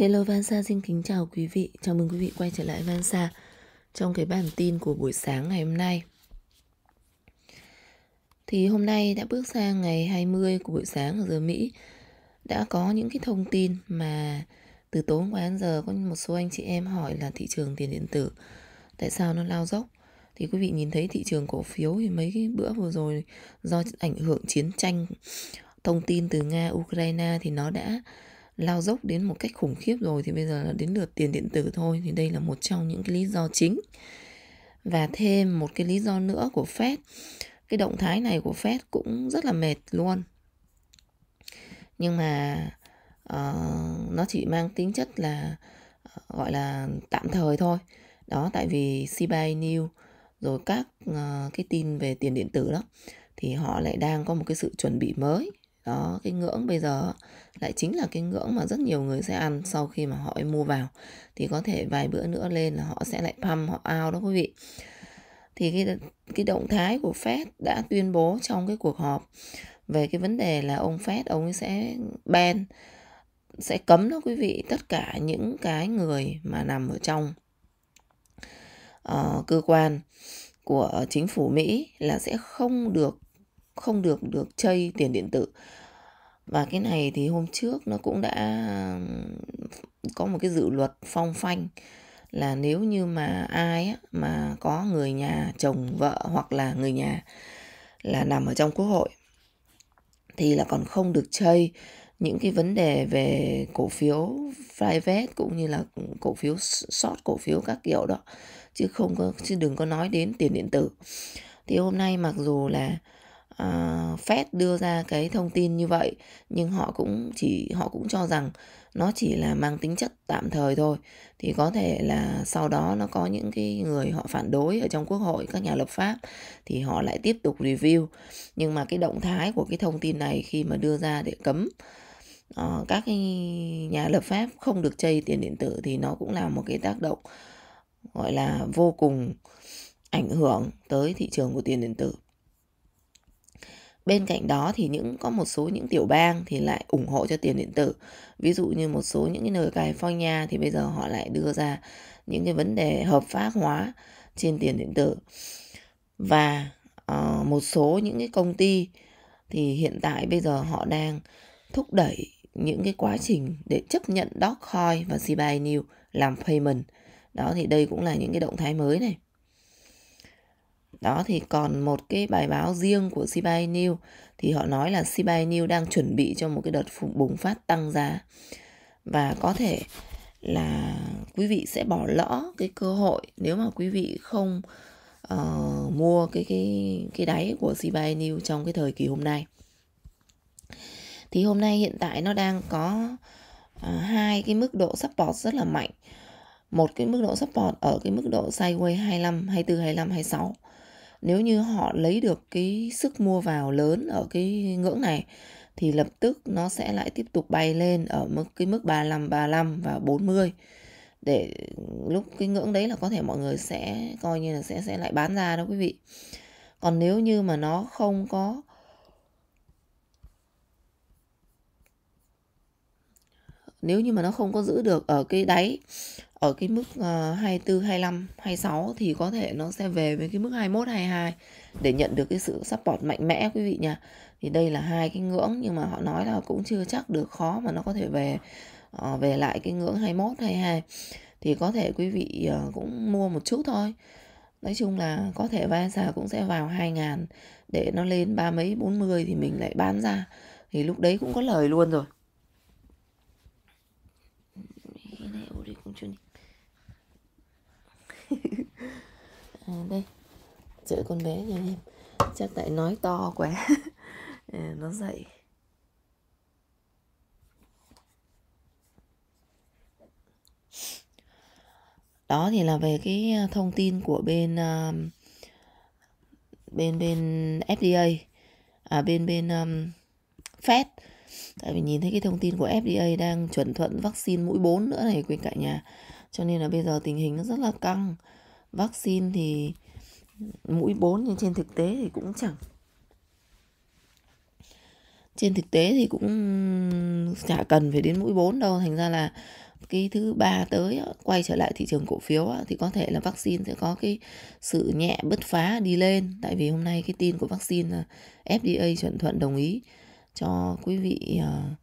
Hello Vansa xin kính chào quý vị, chào mừng quý vị quay trở lại Vansa trong cái bản tin của buổi sáng ngày hôm nay. Thì hôm nay đã bước sang ngày 20 của buổi sáng ở giờ Mỹ đã có những cái thông tin mà từ tối qua đến giờ có một số anh chị em hỏi là thị trường tiền điện tử tại sao nó lao dốc thì quý vị nhìn thấy thị trường cổ phiếu thì mấy cái bữa vừa rồi do ảnh hưởng chiến tranh thông tin từ nga ukraine thì nó đã lao dốc đến một cách khủng khiếp rồi thì bây giờ là đến lượt tiền điện tử thôi thì đây là một trong những cái lý do chính và thêm một cái lý do nữa của Fed cái động thái này của Fed cũng rất là mệt luôn nhưng mà uh, nó chỉ mang tính chất là uh, gọi là tạm thời thôi đó tại vì CBI New rồi các uh, cái tin về tiền điện tử đó thì họ lại đang có một cái sự chuẩn bị mới đó cái ngưỡng bây giờ lại chính là cái ngưỡng mà rất nhiều người sẽ ăn sau khi mà họ mua vào thì có thể vài bữa nữa lên là họ sẽ lại pump họ ao đó quý vị thì cái cái động thái của Fed đã tuyên bố trong cái cuộc họp về cái vấn đề là ông Fed ông ấy sẽ ban sẽ cấm đó quý vị tất cả những cái người mà nằm ở trong uh, cơ quan của chính phủ Mỹ là sẽ không được không được được chơi tiền điện tử và cái này thì hôm trước nó cũng đã có một cái dự luật phong phanh là nếu như mà ai á, mà có người nhà chồng vợ hoặc là người nhà là nằm ở trong quốc hội thì là còn không được chơi những cái vấn đề về cổ phiếu private cũng như là cổ phiếu short cổ phiếu các kiểu đó chứ không có chứ đừng có nói đến tiền điện tử thì hôm nay mặc dù là uh, Fed đưa ra cái thông tin như vậy nhưng họ cũng chỉ họ cũng cho rằng nó chỉ là mang tính chất tạm thời thôi thì có thể là sau đó nó có những cái người họ phản đối ở trong quốc hội các nhà lập pháp thì họ lại tiếp tục review nhưng mà cái động thái của cái thông tin này khi mà đưa ra để cấm uh, các cái nhà lập pháp không được chơi tiền điện tử thì nó cũng là một cái tác động gọi là vô cùng ảnh hưởng tới thị trường của tiền điện tử bên cạnh đó thì những có một số những tiểu bang thì lại ủng hộ cho tiền điện tử ví dụ như một số những cái nơi California thì bây giờ họ lại đưa ra những cái vấn đề hợp pháp hóa trên tiền điện tử và uh, một số những cái công ty thì hiện tại bây giờ họ đang thúc đẩy những cái quá trình để chấp nhận Dogecoin và Shiba Inu làm payment đó thì đây cũng là những cái động thái mới này đó thì còn một cái bài báo riêng của CBI News thì họ nói là CBI News đang chuẩn bị cho một cái đợt bùng phát tăng giá và có thể là quý vị sẽ bỏ lỡ cái cơ hội nếu mà quý vị không uh, mua cái cái cái đáy của CBI News trong cái thời kỳ hôm nay. Thì hôm nay hiện tại nó đang có uh, hai cái mức độ support rất là mạnh. Một cái mức độ support ở cái mức độ sideways 25, 24, 25, 26 nếu như họ lấy được cái sức mua vào lớn ở cái ngưỡng này thì lập tức nó sẽ lại tiếp tục bay lên ở mức cái mức 35 35 và 40 để lúc cái ngưỡng đấy là có thể mọi người sẽ coi như là sẽ sẽ lại bán ra đó quý vị. Còn nếu như mà nó không có nếu như mà nó không có giữ được ở cái đáy ở cái mức uh, 24, 25, 26 thì có thể nó sẽ về với cái mức 21, 22 để nhận được cái sự support mạnh mẽ quý vị nha. Thì đây là hai cái ngưỡng nhưng mà họ nói là cũng chưa chắc được khó mà nó có thể về uh, về lại cái ngưỡng 21, 22 thì có thể quý vị uh, cũng mua một chút thôi. Nói chung là có thể VASA cũng sẽ vào 2 ngàn để nó lên ba mấy 40 thì mình lại bán ra thì lúc đấy cũng có lời luôn rồi. à, đây giữ con bé nha em chắc tại nói to quá à, nó dậy đó thì là về cái à, thông tin của bên uh, bên bên FDA à bên bên um, Fed tại vì nhìn thấy cái thông tin của FDA đang chuẩn thuận vaccine mũi 4 nữa này quý cả nhà cho nên là bây giờ tình hình nó rất là căng vaccine thì mũi 4 nhưng trên thực tế thì cũng chẳng trên thực tế thì cũng chả cần phải đến mũi 4 đâu thành ra là cái thứ ba tới quay trở lại thị trường cổ phiếu thì có thể là vaccine sẽ có cái sự nhẹ bứt phá đi lên tại vì hôm nay cái tin của vaccine là FDA chuẩn thuận đồng ý cho quý vị à,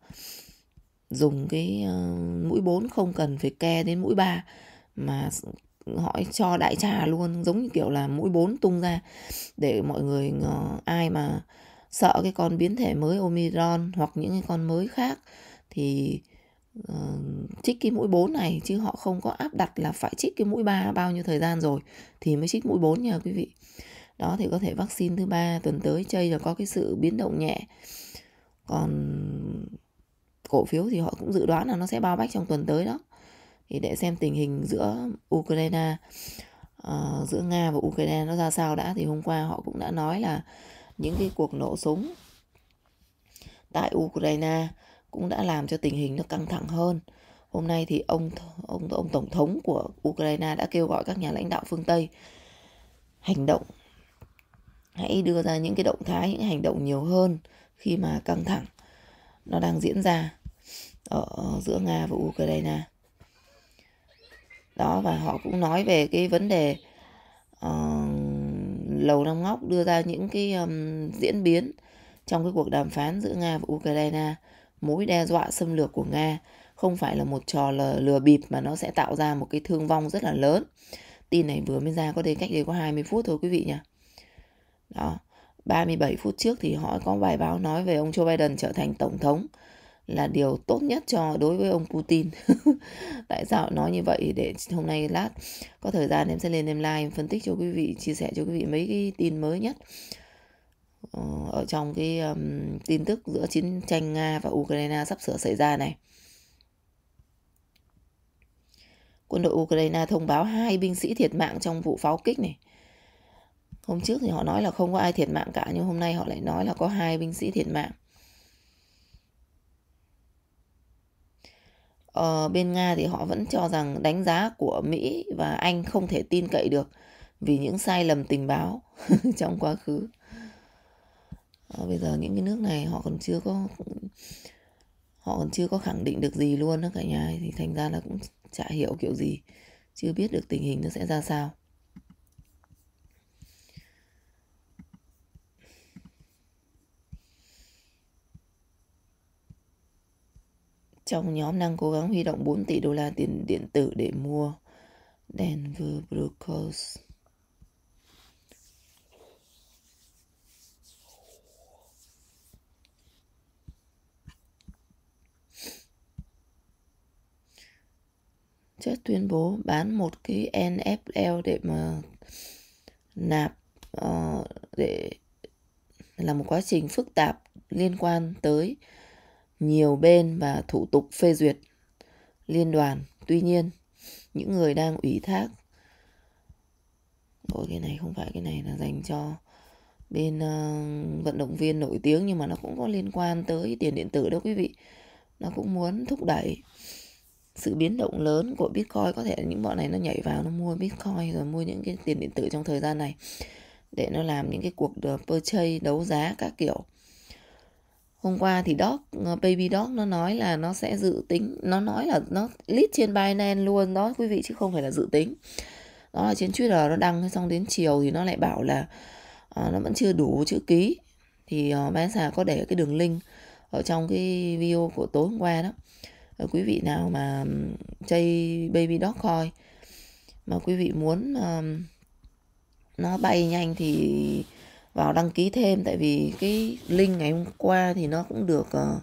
dùng cái uh, mũi 4 không cần phải ke đến mũi 3 mà họ cho đại trà luôn giống như kiểu là mũi 4 tung ra để mọi người uh, ai mà sợ cái con biến thể mới Omicron hoặc những cái con mới khác thì uh, trích cái mũi 4 này chứ họ không có áp đặt là phải chích cái mũi 3 bao nhiêu thời gian rồi thì mới chích mũi 4 nha quý vị. Đó thì có thể vaccine thứ ba tuần tới chơi là có cái sự biến động nhẹ. Còn cổ phiếu thì họ cũng dự đoán là nó sẽ bao bách trong tuần tới đó thì để xem tình hình giữa Ukraine uh, giữa Nga và Ukraine nó ra sao đã thì hôm qua họ cũng đã nói là những cái cuộc nổ súng tại Ukraine cũng đã làm cho tình hình nó căng thẳng hơn. Hôm nay thì ông ông ông tổng thống của Ukraine đã kêu gọi các nhà lãnh đạo phương Tây hành động hãy đưa ra những cái động thái những hành động nhiều hơn khi mà căng thẳng nó đang diễn ra ở giữa Nga và Ukraine. Đó và họ cũng nói về cái vấn đề uh, lầu năm ngóc đưa ra những cái um, diễn biến trong cái cuộc đàm phán giữa Nga và Ukraine, mối đe dọa xâm lược của Nga không phải là một trò lừa, lừa bịp mà nó sẽ tạo ra một cái thương vong rất là lớn. Tin này vừa mới ra có thể cách đây có 20 phút thôi quý vị nhỉ. Đó. 37 phút trước thì họ có bài báo nói về ông Joe Biden trở thành tổng thống là điều tốt nhất cho đối với ông Putin. Tại sao nói như vậy để hôm nay lát có thời gian em sẽ lên em like, em phân tích cho quý vị, chia sẻ cho quý vị mấy cái tin mới nhất ờ, ở trong cái um, tin tức giữa chiến tranh Nga và Ukraine sắp sửa xảy ra này. Quân đội Ukraine thông báo hai binh sĩ thiệt mạng trong vụ pháo kích này. Hôm trước thì họ nói là không có ai thiệt mạng cả nhưng hôm nay họ lại nói là có hai binh sĩ thiệt mạng. Ờ, bên Nga thì họ vẫn cho rằng đánh giá của Mỹ và Anh không thể tin cậy được vì những sai lầm tình báo trong quá khứ. Ờ, bây giờ những cái nước này họ còn chưa có họ còn chưa có khẳng định được gì luôn đó cả nhà thì thành ra là cũng chả hiểu kiểu gì chưa biết được tình hình nó sẽ ra sao Trong nhóm đang cố gắng huy động 4 tỷ đô la tiền điện tử để mua Denver Broncos. Chất tuyên bố bán một cái NFL để mà nạp uh, để là một quá trình phức tạp liên quan tới nhiều bên và thủ tục phê duyệt liên đoàn. Tuy nhiên, những người đang ủy thác Ôi cái này không phải cái này là dành cho bên uh, vận động viên nổi tiếng nhưng mà nó cũng có liên quan tới tiền điện tử đâu quý vị. Nó cũng muốn thúc đẩy sự biến động lớn của Bitcoin có thể là những bọn này nó nhảy vào nó mua Bitcoin rồi mua những cái tiền điện tử trong thời gian này để nó làm những cái cuộc ờ, purchase đấu giá các kiểu hôm qua thì dog ờ, baby dog nó nói là nó sẽ dự tính nó nói là nó list trên binance luôn đó quý vị chứ không phải là dự tính đó là trên twitter nó đăng xong đến chiều thì nó lại bảo là uh, nó vẫn chưa đủ chữ ký thì uh, bán xà có để cái đường link ở trong cái video của tối hôm qua đó uh, quý vị nào mà chơi baby dog coi mà quý vị muốn uh, nó bay nhanh thì vào đăng ký thêm tại vì cái link ngày hôm qua thì nó cũng được uh, ờ,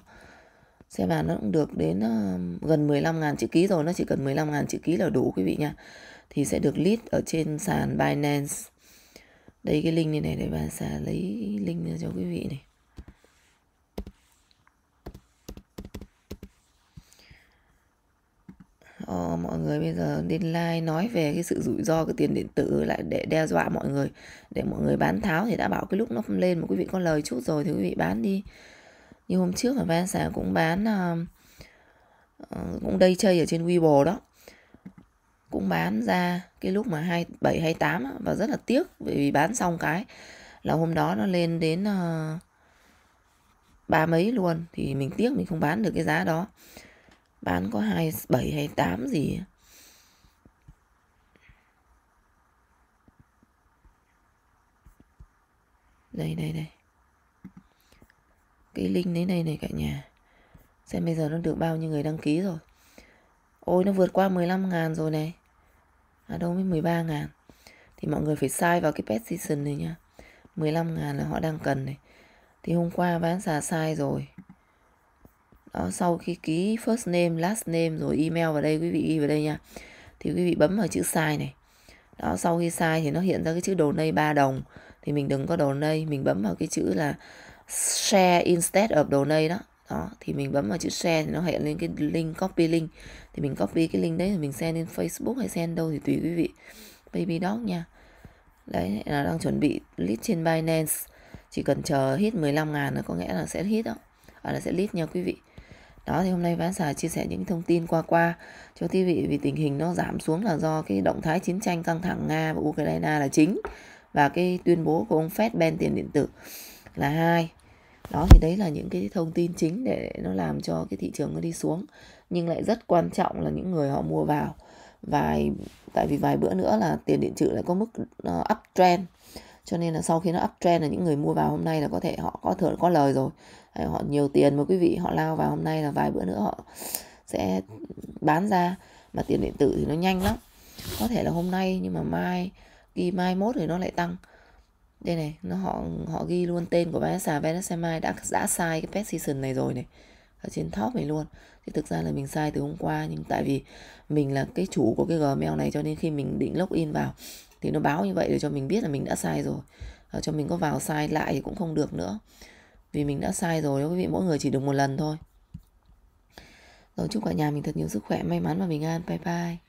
xe bàn nó cũng được đến uh, gần 15.000 chữ ký rồi nó chỉ cần 15.000 chữ ký là đủ quý vị nha thì sẽ được list ở trên sàn Binance đây cái link này này để bà xả lấy link cho quý vị này người bây giờ lên like nói về cái sự rủi ro của tiền điện tử lại để đe dọa mọi người để mọi người bán tháo thì đã bảo cái lúc nó không lên mà quý vị có lời chút rồi thì quý vị bán đi như hôm trước ở Van Sà cũng bán uh, cũng đây chơi ở trên Weibo đó cũng bán ra cái lúc mà 27 28 á, và rất là tiếc vì bán xong cái là hôm đó nó lên đến uh, ba mấy luôn thì mình tiếc mình không bán được cái giá đó bán có 27 28 gì đây đây đây cái link đấy này này cả nhà xem bây giờ nó được bao nhiêu người đăng ký rồi ôi nó vượt qua 15 ngàn rồi này à đâu mới 13 ngàn thì mọi người phải sai vào cái pet season này nhá 15 ngàn là họ đang cần này thì hôm qua bán xà sai rồi đó sau khi ký first name last name rồi email vào đây quý vị ghi vào đây nha thì quý vị bấm vào chữ sai này đó sau khi sai thì nó hiện ra cái chữ đồ nay 3 đồng thì mình đừng có donate mình bấm vào cái chữ là share instead of donate đó đó thì mình bấm vào chữ share thì nó hiện lên cái link copy link thì mình copy cái link đấy thì mình send lên Facebook hay send đâu thì tùy quý vị baby dog nha đấy là đang chuẩn bị list trên Binance chỉ cần chờ hit 15 ngàn là có nghĩa là sẽ hit đó à, là sẽ list nha quý vị đó thì hôm nay bán xà chia sẻ những thông tin qua qua cho quý vị vì tình hình nó giảm xuống là do cái động thái chiến tranh căng thẳng Nga và Ukraine là chính và cái tuyên bố của ông Fed ban tiền điện tử là hai đó thì đấy là những cái thông tin chính để nó làm cho cái thị trường nó đi xuống nhưng lại rất quan trọng là những người họ mua vào vài tại vì vài bữa nữa là tiền điện tử lại có mức uh, uptrend cho nên là sau khi nó uptrend là những người mua vào hôm nay là có thể họ có thưởng có lời rồi Hay họ nhiều tiền mà quý vị họ lao vào hôm nay là vài bữa nữa họ sẽ bán ra mà tiền điện tử thì nó nhanh lắm có thể là hôm nay nhưng mà mai ghi mai mốt thì nó lại tăng đây này nó họ họ ghi luôn tên của Vanessa Vanessa Mai đã đã sai cái pet season này rồi này ở trên top này luôn thì thực ra là mình sai từ hôm qua nhưng tại vì mình là cái chủ của cái Gmail này cho nên khi mình định log in vào thì nó báo như vậy để cho mình biết là mình đã sai rồi ở ờ, cho mình có vào sai lại thì cũng không được nữa vì mình đã sai rồi đó quý vị mỗi người chỉ được một lần thôi rồi chúc cả nhà mình thật nhiều sức khỏe may mắn và bình an bye bye